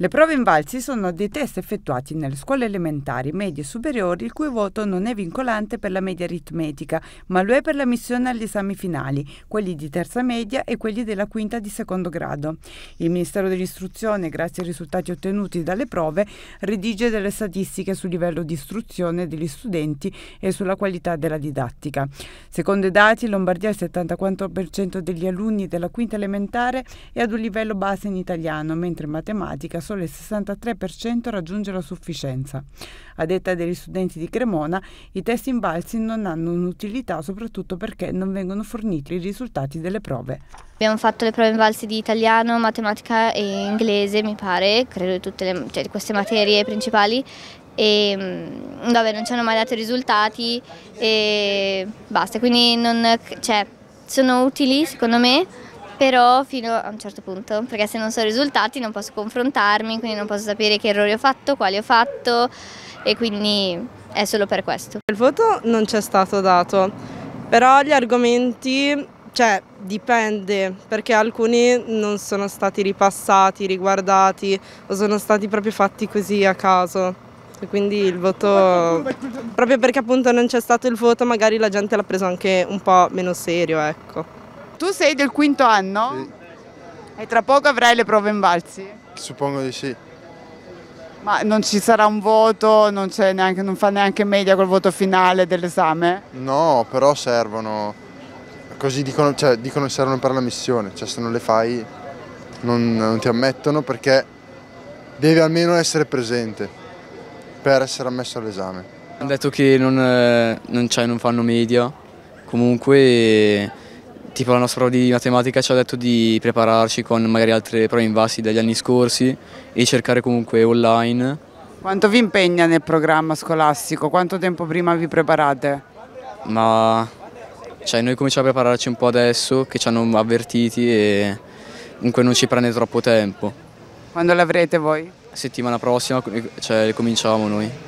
Le prove invalsi sono dei test effettuati nelle scuole elementari, medie e superiori, il cui voto non è vincolante per la media aritmetica, ma lo è per la missione agli esami finali, quelli di terza media e quelli della quinta di secondo grado. Il Ministero dell'Istruzione, grazie ai risultati ottenuti dalle prove, redige delle statistiche sul livello di istruzione degli studenti e sulla qualità della didattica. Secondo i dati, in Lombardia il 74% degli alunni della quinta elementare è ad un livello base in italiano, mentre in matematica solo il 63% raggiunge la sufficienza. A detta degli studenti di Cremona, i test in invalsi non hanno un'utilità soprattutto perché non vengono forniti i risultati delle prove. Abbiamo fatto le prove in valsi di italiano, matematica e inglese, mi pare, credo di tutte le, cioè, queste materie principali e mm, vabbè, non ci hanno mai dato i risultati e basta, quindi non, cioè, sono utili secondo me però fino a un certo punto, perché se non so i risultati non posso confrontarmi, quindi non posso sapere che errori ho fatto, quali ho fatto e quindi è solo per questo. Il voto non c'è stato dato, però gli argomenti, cioè dipende, perché alcuni non sono stati ripassati, riguardati o sono stati proprio fatti così a caso. quindi il voto, proprio perché appunto non c'è stato il voto, magari la gente l'ha preso anche un po' meno serio, ecco. Tu sei del quinto anno? Sì. E tra poco avrai le prove in balzi? Suppongo di sì. Ma non ci sarà un voto, non, neanche, non fa neanche media col voto finale dell'esame? No, però servono, così dicono, cioè, dicono servono per la missione, cioè se non le fai non, non ti ammettono perché devi almeno essere presente per essere ammesso all'esame. Hanno detto che non, eh, non, cioè, non fanno media, comunque tipo la nostra prova di matematica ci ha detto di prepararci con magari altre prove invasi dagli anni scorsi e cercare comunque online. Quanto vi impegna nel programma scolastico? Quanto tempo prima vi preparate? Ma cioè, noi cominciamo a prepararci un po' adesso che ci hanno avvertiti e comunque non ci prende troppo tempo. Quando l'avrete voi? Settimana prossima cioè, cominciamo noi.